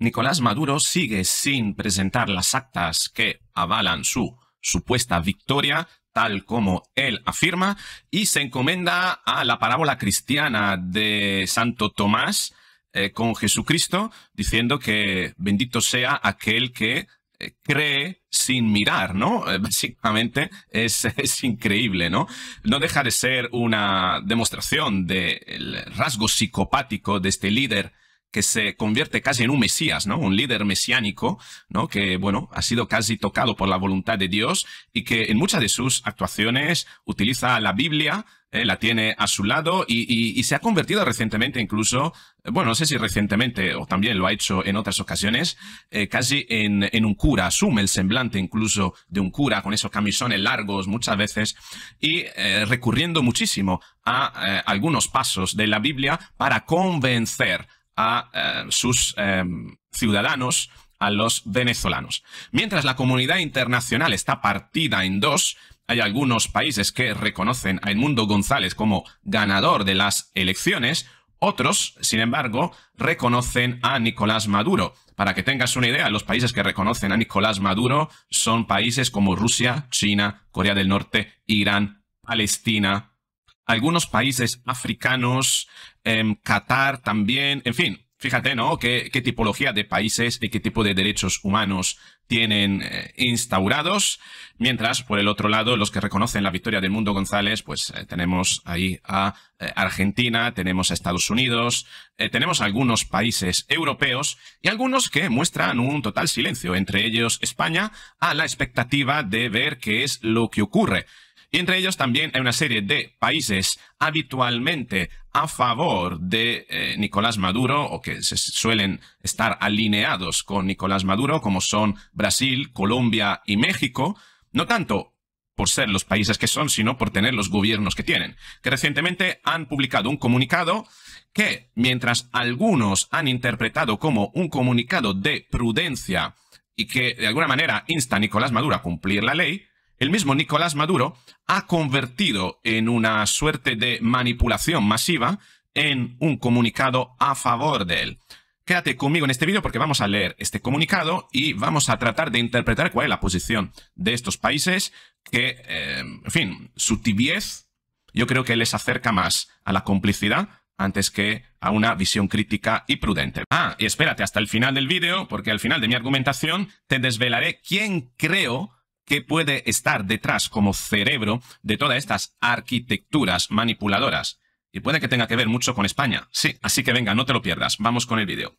Nicolás Maduro sigue sin presentar las actas que avalan su supuesta victoria, tal como él afirma, y se encomenda a la parábola cristiana de Santo Tomás eh, con Jesucristo, diciendo que bendito sea aquel que eh, cree sin mirar, ¿no? Eh, básicamente es, es, increíble, ¿no? No deja de ser una demostración del rasgo psicopático de este líder que se convierte casi en un Mesías, ¿no? Un líder mesiánico, ¿no? Que, bueno, ha sido casi tocado por la voluntad de Dios y que en muchas de sus actuaciones utiliza la Biblia, eh, la tiene a su lado y, se ha convertido recientemente incluso, eh, bueno, no sé si recientemente o también lo ha hecho en otras ocasiones, eh, casi en, un cura, asume el semblante incluso de un cura con esos camisones largos muchas veces y recurriendo muchísimo a algunos pasos de la Biblia para convencer a eh, sus eh, ciudadanos, a los venezolanos. Mientras la comunidad internacional está partida en dos, hay algunos países que reconocen a Edmundo González como ganador de las elecciones, otros, sin embargo, reconocen a Nicolás Maduro. Para que tengas una idea, los países que reconocen a Nicolás Maduro son países como Rusia, China, Corea del Norte, Irán, Palestina, algunos países africanos, em, Qatar también, en fin, fíjate, ¿no? ¿Qué, tipología de países y qué tipo de derechos humanos tienen eh, instaurados. Mientras, por el otro lado, los que reconocen la victoria del mundo González, pues eh, tenemos ahí a eh, Argentina, tenemos a Estados Unidos, tenemos algunos países europeos y algunos que muestran un total silencio, entre ellos España, a la expectativa de ver qué es lo que ocurre. Y entre ellos también hay una serie de países habitualmente a favor de eh, Nicolás Maduro o que se suelen estar alineados con Nicolás Maduro, como son Brasil, Colombia y México, no tanto por ser los países que son, sino por tener los gobiernos que tienen, que recientemente han publicado un comunicado que, mientras algunos han interpretado como un comunicado de prudencia y que de alguna manera insta a Nicolás Maduro a cumplir la ley, el mismo Nicolás Maduro ha convertido en una suerte de manipulación masiva en un comunicado a favor de él. Quédate conmigo en este vídeo porque vamos a leer este comunicado y vamos a tratar de interpretar cuál es la posición de estos países que, eh, en fin, su tibiez yo creo que les acerca más a la complicidad antes que a una visión crítica y prudente. Ah, y espérate hasta el final del vídeo porque al final de mi argumentación te desvelaré quién creo que puede estar detrás como cerebro de todas estas arquitecturas manipuladoras. Y puede que tenga que ver mucho con España. Sí, así que venga, no te lo pierdas. Vamos con el vídeo.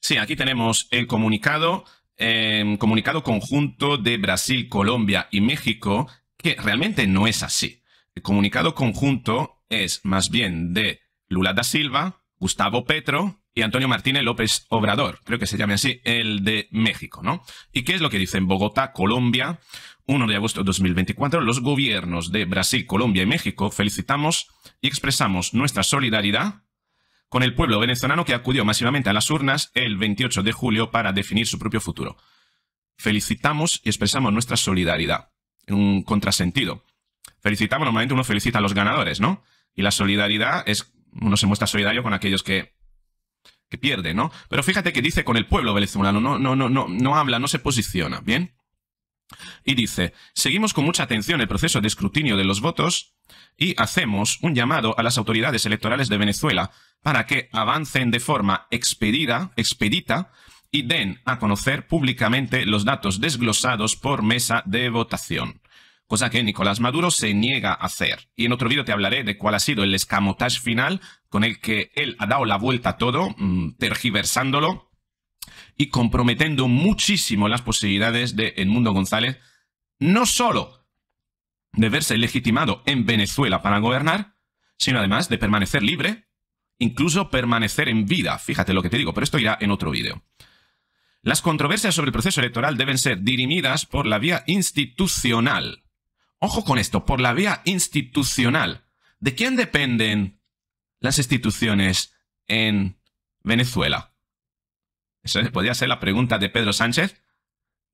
Sí, aquí tenemos el comunicado, em, comunicado conjunto de Brasil, Colombia y México, que realmente no es así. El comunicado conjunto es más bien de Lula da Silva, Gustavo Petro y Antonio Martínez López Obrador, creo que se llame así, el de México, ¿no? ¿Y qué es lo que dicen en Bogotá, Colombia, 1 de agosto de 2024? Los gobiernos de Brasil, Colombia y México felicitamos y expresamos nuestra solidaridad con el pueblo venezolano que acudió masivamente a las urnas el 28 de julio para definir su propio futuro. Felicitamos y expresamos nuestra solidaridad. En un contrasentido. Felicitamos, normalmente uno felicita a los ganadores, ¿no? Y la solidaridad es uno se muestra solidario con aquellos que, pierden, ¿no? Pero fíjate que dice con el pueblo venezolano, no, no, no, no, no habla, no se posiciona, ¿bien? Y dice, seguimos con mucha atención el proceso de escrutinio de los votos y hacemos un llamado a las autoridades electorales de Venezuela para que avancen de forma expedida, expedita y den a conocer públicamente los datos desglosados por mesa de votación cosa que Nicolás Maduro se niega a hacer. Y en otro vídeo te hablaré de cuál ha sido el escamotage final con el que él ha dado la vuelta a todo, mm, tergiversándolo y comprometiendo muchísimo las posibilidades de Edmundo González, no solo de verse legitimado en Venezuela para gobernar, sino además de permanecer libre, incluso permanecer en vida. Fíjate lo que te digo, pero esto irá en otro vídeo. Las controversias sobre el proceso electoral deben ser dirimidas por la vía institucional, ojo con esto, por la vía institucional. ¿De quién dependen las instituciones en Venezuela? Esa podría ser la pregunta de Pedro Sánchez,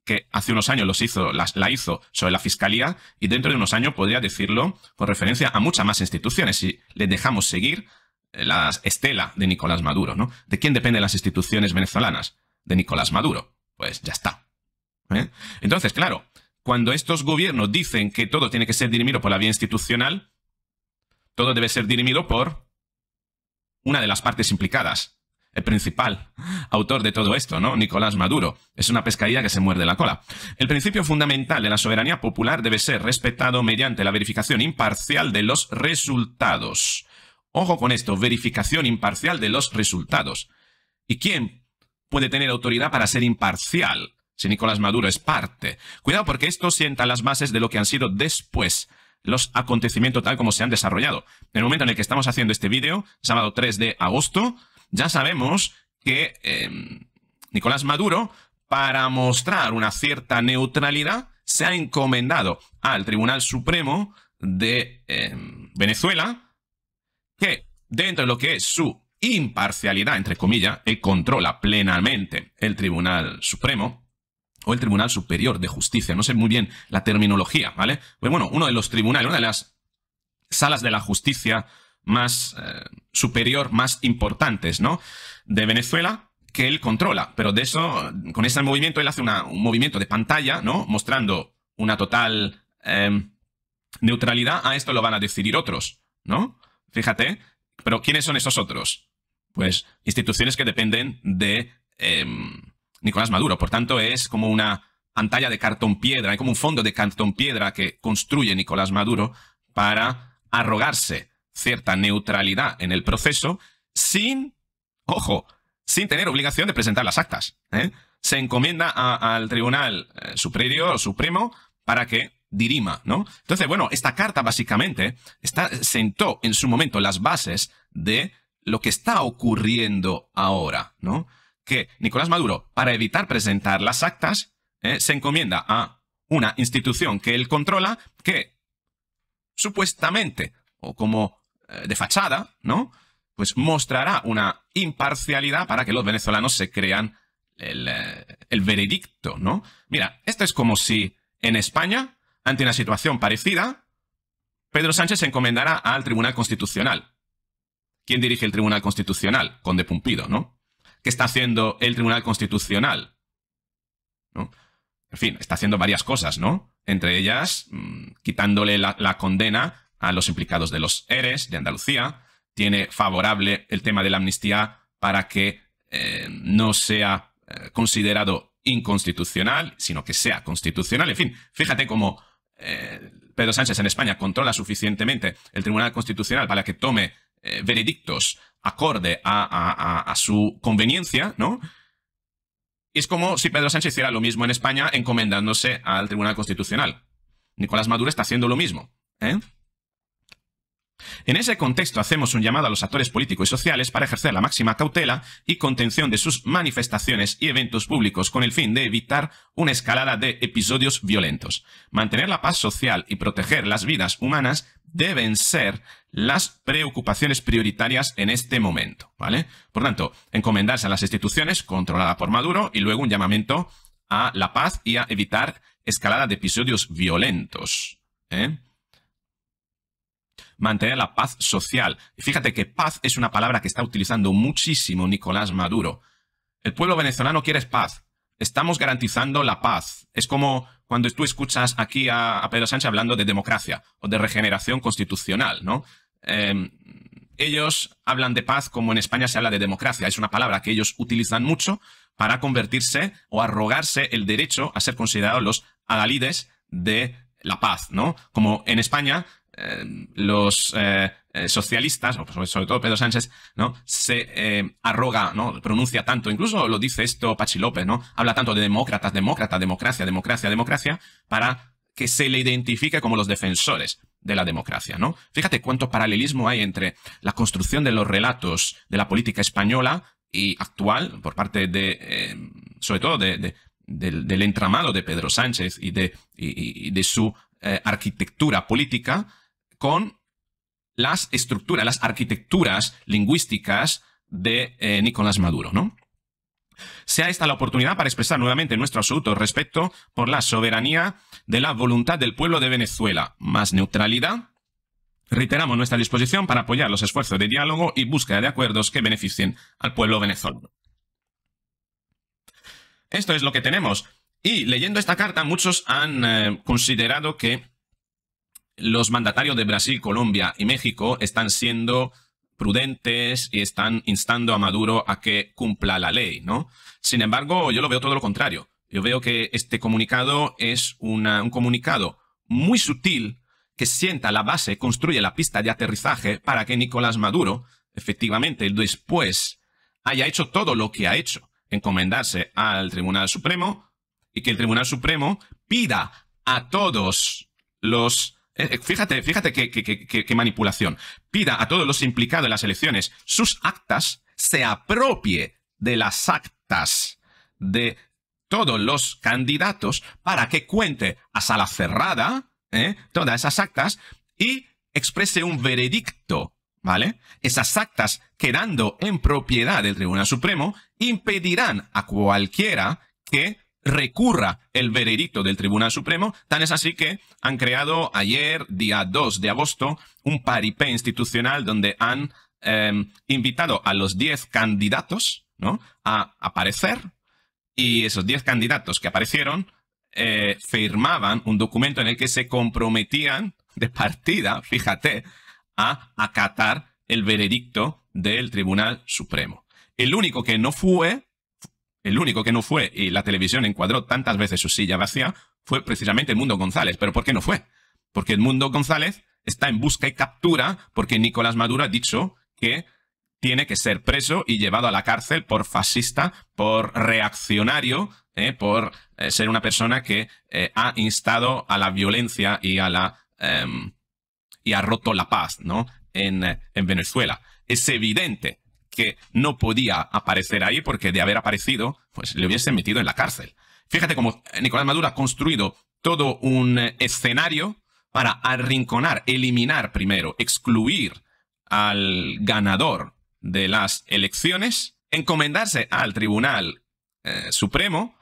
que hace unos años los hizo, la hizo sobre la fiscalía y dentro de unos años podría decirlo con referencia a muchas más instituciones si le dejamos seguir eh, la estela de Nicolás Maduro, ¿no? ¿De quién dependen las instituciones venezolanas? De Nicolás Maduro. Pues ya está. ¿eh? Entonces, claro, cuando estos gobiernos dicen que todo tiene que ser dirimido por la vía institucional, todo debe ser dirimido por una de las partes implicadas, el principal autor de todo esto, ¿no? Nicolás Maduro. Es una pescadilla que se muerde la cola. El principio fundamental de la soberanía popular debe ser respetado mediante la verificación imparcial de los resultados. Ojo con esto, verificación imparcial de los resultados. ¿Y quién puede tener autoridad para ser imparcial? si Nicolás Maduro es parte. Cuidado porque esto sienta las bases de lo que han sido después los acontecimientos tal como se han desarrollado. En el momento en el que estamos haciendo este vídeo, sábado 3 de agosto, ya sabemos que em, Nicolás Maduro, para mostrar una cierta neutralidad, se ha encomendado al Tribunal Supremo de em, Venezuela, que dentro de lo que es su imparcialidad, entre comillas, él controla plenamente el Tribunal Supremo, o el Tribunal Superior de Justicia. No sé muy bien la terminología, ¿vale? Pues bueno, uno de los tribunales, una de las salas de la justicia más eh, superior, más importantes, ¿no? De Venezuela, que él controla. Pero de eso, con ese movimiento, él hace un movimiento de pantalla, ¿no? Mostrando una total em, neutralidad. A esto lo van a decidir otros, ¿no? Fíjate. Pero ¿quiénes son esos otros? Pues instituciones que dependen de em, Nicolás Maduro. Por tanto, es como una pantalla de cartón piedra, hay como un fondo de cartón piedra que construye Nicolás Maduro para arrogarse cierta neutralidad en el proceso sin, ojo, sin tener obligación de presentar las actas. ¿eh? Se encomienda al Tribunal eh, Superior Supremo para que dirima, ¿no? Entonces, bueno, esta carta básicamente está, sentó en su momento las bases de lo que está ocurriendo ahora, ¿no? que Nicolás Maduro, para evitar presentar las actas, eh, se encomienda a una institución que él controla que supuestamente, o como eh, de fachada, ¿no? Pues mostrará una imparcialidad para que los venezolanos se crean eh, el, veredicto, ¿no? Mira, esto es como si en España, ante una situación parecida, Pedro Sánchez se encomendará al Tribunal Constitucional. ¿Quién dirige el Tribunal Constitucional? Conde Pumpido, ¿no? que está haciendo el Tribunal Constitucional. En fin, está haciendo varias cosas, ¿no? Entre ellas, mm, quitándole la, condena a los implicados de los ERES de Andalucía, tiene favorable el tema de la amnistía para que eh, no sea eh, considerado inconstitucional, sino que sea constitucional. En fin, fíjate cómo eh, Pedro Sánchez en España controla suficientemente el Tribunal Constitucional para que tome eh, veredictos acorde a, a, su conveniencia, ¿no? Es como si Pedro Sánchez hiciera lo mismo en España encomendándose al Tribunal Constitucional. Nicolás Maduro está haciendo lo mismo. ¿eh? En ese contexto hacemos un llamado a los actores políticos y sociales para ejercer la máxima cautela y contención de sus manifestaciones y eventos públicos con el fin de evitar una escalada de episodios violentos. Mantener la paz social y proteger las vidas humanas deben ser las preocupaciones prioritarias en este momento, ¿vale? Por tanto, encomendarse a las instituciones controladas por Maduro y luego un llamamiento a la paz y a evitar escalada de episodios violentos. ¿eh? mantener la paz social. Y fíjate que paz es una palabra que está utilizando muchísimo Nicolás Maduro. El pueblo venezolano quiere paz. Estamos garantizando la paz. Es como cuando tú escuchas aquí a, Pedro Sánchez hablando de democracia o de regeneración constitucional, ¿no? Em, ellos hablan de paz como en España se habla de democracia. Es una palabra que ellos utilizan mucho para convertirse o arrogarse el derecho a ser considerados los adalides de la paz, ¿no? Como en España eh, los eh, eh, socialistas, sobre todo Pedro Sánchez, ¿no? Se arroga, ¿no? Pronuncia tanto, incluso lo dice esto Pachi López, ¿no? Habla tanto de demócratas, demócratas, democracia, democracia, democracia, para que se le identifique como los defensores de la democracia, ¿no? Fíjate cuánto paralelismo hay entre la construcción de los relatos de la política española y actual, por parte de, sobre todo de, del, entramado de Pedro Sánchez y de, y, de su arquitectura política, con las estructuras, las arquitecturas lingüísticas de eh, Nicolás Maduro, ¿no? Sea esta la oportunidad para expresar nuevamente nuestro absoluto respeto por la soberanía de la voluntad del pueblo de Venezuela, más neutralidad. Reiteramos nuestra disposición para apoyar los esfuerzos de diálogo y búsqueda de acuerdos que beneficien al pueblo venezolano. Esto es lo que tenemos. Y leyendo esta carta, muchos han eh, considerado que los mandatarios de Brasil, Colombia y México están siendo prudentes y están instando a Maduro a que cumpla la ley, ¿no? Sin embargo, yo lo veo todo lo contrario. Yo veo que este comunicado es un comunicado muy sutil que sienta la base, construye la pista de aterrizaje para que Nicolás Maduro, efectivamente, después haya hecho todo lo que ha hecho, encomendarse al Tribunal Supremo y que el Tribunal Supremo pida a todos los eh, eh, fíjate, fíjate qué, manipulación. Pida a todos los implicados en las elecciones sus actas, se apropie de las actas de todos los candidatos para que cuente a sala cerrada ¿eh? todas esas actas y exprese un veredicto, ¿vale? Esas actas quedando en propiedad del Tribunal Supremo impedirán a cualquiera que recurra el veredicto del Tribunal Supremo, tan es así que han creado ayer, día 2 de agosto, un paripé institucional donde han em, invitado a los 10 candidatos ¿no? a aparecer y esos 10 candidatos que aparecieron eh, firmaban un documento en el que se comprometían de partida, fíjate, a acatar el veredicto del Tribunal Supremo. El único que no fue el único que no fue y la televisión encuadró tantas veces su silla vacía fue precisamente el Mundo González. ¿Pero por qué no fue? Porque el Mundo González está en busca y captura porque Nicolás Maduro ha dicho que tiene que ser preso y llevado a la cárcel por fascista, por reaccionario, ¿eh? por eh, ser una persona que eh, ha instado a la violencia y a la em, y ha roto la paz, ¿no? en Venezuela. Es evidente que no podía aparecer ahí porque de haber aparecido, pues le hubiesen metido en la cárcel. Fíjate cómo Nicolás Maduro ha construido todo un escenario para arrinconar, eliminar primero, excluir al ganador de las elecciones, encomendarse al Tribunal eh, Supremo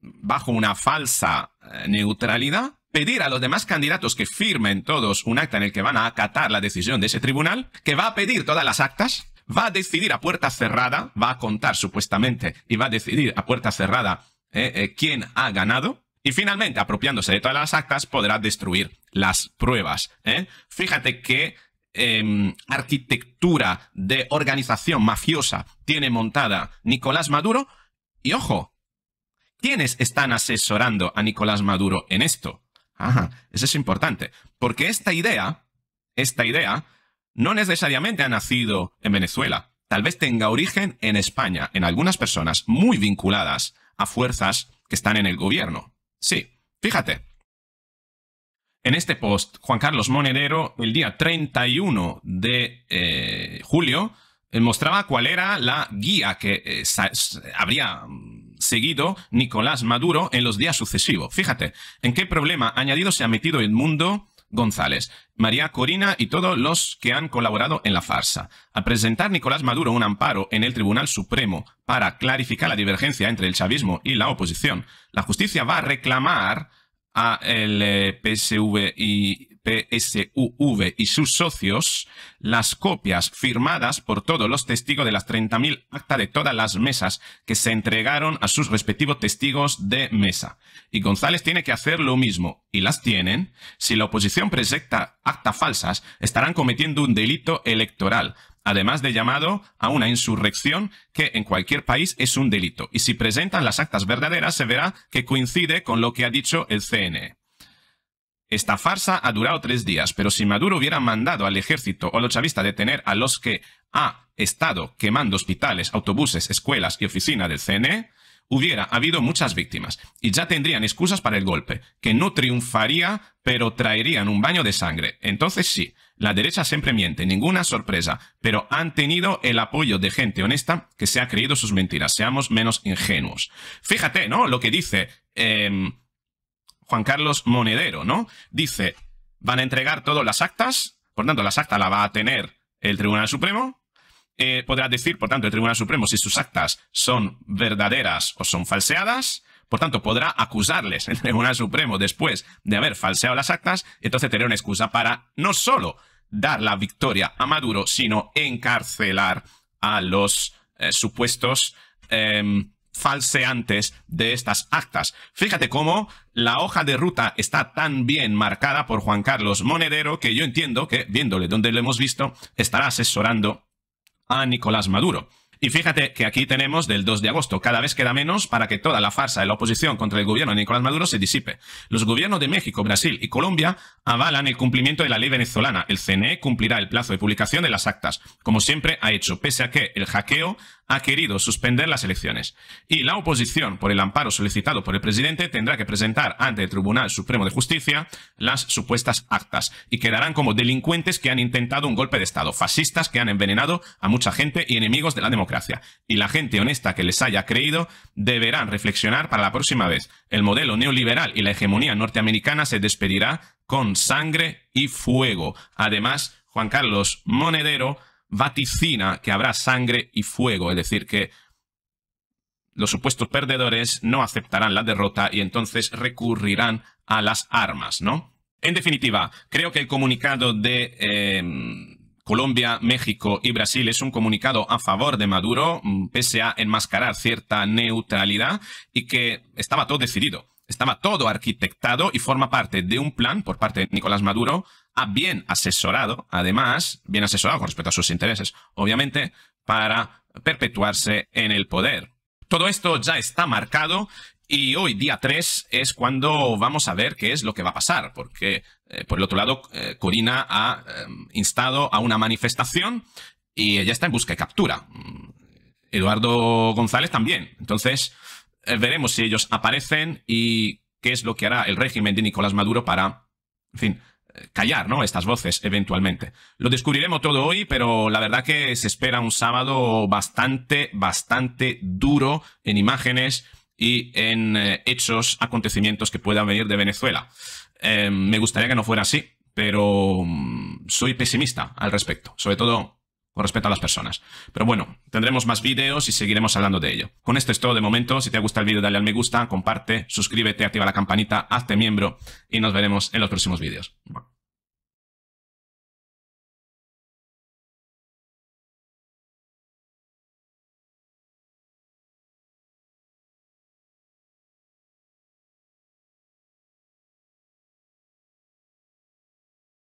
bajo una falsa eh, neutralidad, pedir a los demás candidatos que firmen todos un acta en el que van a acatar la decisión de ese tribunal, que va a pedir todas las actas, va a decidir a puerta cerrada, va a contar supuestamente y va a decidir a puerta cerrada eh, eh, quién ha ganado. Y finalmente, apropiándose de todas las actas, podrá destruir las pruebas. Eh. Fíjate qué em, arquitectura de organización mafiosa tiene montada Nicolás Maduro. Y ojo, ¿quiénes están asesorando a Nicolás Maduro en esto? Ajá, eso es importante, porque esta idea, esta idea no necesariamente ha nacido en Venezuela. Tal vez tenga origen en España, en algunas personas muy vinculadas a fuerzas que están en el gobierno. Sí, fíjate. En este post, Juan Carlos Monedero, el día 31 de eh, julio, eh, mostraba cuál era la guía que eh, habría mm, seguido Nicolás Maduro en los días sucesivos. Fíjate, en qué problema añadido se ha metido el mundo González, María Corina y todos los que han colaborado en la farsa. Al presentar Nicolás Maduro un amparo en el Tribunal Supremo para clarificar la divergencia entre el chavismo y la oposición, la justicia va a reclamar a el eh, PSV y PSUV y sus socios las copias firmadas por todos los testigos de las 30.000 actas de todas las mesas que se entregaron a sus respectivos testigos de mesa. Y González tiene que hacer lo mismo, y las tienen. Si la oposición presenta actas falsas, estarán cometiendo un delito electoral, además de llamado a una insurrección que en cualquier país es un delito. Y si presentan las actas verdaderas, se verá que coincide con lo que ha dicho el CNE. Esta farsa ha durado tres días, pero si Maduro hubiera mandado al ejército o los chavista detener a los que ha estado quemando hospitales, autobuses, escuelas y oficinas del CNE, hubiera habido muchas víctimas y ya tendrían excusas para el golpe, que no triunfaría, pero traerían un baño de sangre. Entonces sí, la derecha siempre miente, ninguna sorpresa, pero han tenido el apoyo de gente honesta que se ha creído sus mentiras. Seamos menos ingenuos. Fíjate, ¿no? Lo que dice... Em, Juan Carlos Monedero, ¿no? Dice, van a entregar todas las actas, por tanto, las actas las va a tener el Tribunal Supremo. Eh, podrá decir, por tanto, el Tribunal Supremo si sus actas son verdaderas o son falseadas. Por tanto, podrá acusarles el Tribunal Supremo después de haber falseado las actas. Entonces tendrá una excusa para no solo dar la victoria a Maduro, sino encarcelar a los eh, supuestos em, falseantes de estas actas. Fíjate cómo la hoja de ruta está tan bien marcada por Juan Carlos Monedero que yo entiendo que, viéndole donde lo hemos visto, estará asesorando a Nicolás Maduro. Y fíjate que aquí tenemos del 2 de agosto, cada vez queda menos para que toda la farsa de la oposición contra el gobierno de Nicolás Maduro se disipe. Los gobiernos de México, Brasil y Colombia avalan el cumplimiento de la ley venezolana. El CNE cumplirá el plazo de publicación de las actas, como siempre ha hecho, pese a que el hackeo ha querido suspender las elecciones y la oposición, por el amparo solicitado por el presidente, tendrá que presentar ante el Tribunal Supremo de Justicia las supuestas actas y quedarán como delincuentes que han intentado un golpe de Estado, fascistas que han envenenado a mucha gente y enemigos de la democracia. Y la gente honesta que les haya creído deberán reflexionar para la próxima vez. El modelo neoliberal y la hegemonía norteamericana se despedirá con sangre y fuego. Además, Juan Carlos Monedero vaticina que habrá sangre y fuego, es decir, que los supuestos perdedores no aceptarán la derrota y entonces recurrirán a las armas, ¿no? En definitiva, creo que el comunicado de em, Colombia, México y Brasil es un comunicado a favor de Maduro, mm, pese a enmascarar cierta neutralidad y que estaba todo decidido. Estaba todo arquitectado y forma parte de un plan por parte de Nicolás Maduro, a ah, bien asesorado, además, bien asesorado con respecto a sus intereses, obviamente, para perpetuarse en el poder. Todo esto ya está marcado y hoy, día 3, es cuando vamos a ver qué es lo que va a pasar, porque, eh, por el otro lado, eh, Corina ha em, instado a una manifestación y ella está en busca y captura. Mm, Eduardo González también. Entonces, eh, veremos si ellos aparecen y qué es lo que hará el régimen de Nicolás Maduro para, en fin, eh, callar, ¿no? Estas voces, eventualmente. Lo descubriremos todo hoy, pero la verdad que se espera un sábado bastante, bastante duro en imágenes y en eh, hechos, acontecimientos que puedan venir de Venezuela. me gustaría que no fuera así, pero mm, soy pesimista al respecto. Sobre todo con respecto a las personas. Pero bueno, tendremos más vídeos y seguiremos hablando de ello. Con esto es todo de momento. Si te gusta el vídeo, dale al me gusta, comparte, suscríbete, activa la campanita, hazte miembro y nos veremos en los próximos vídeos.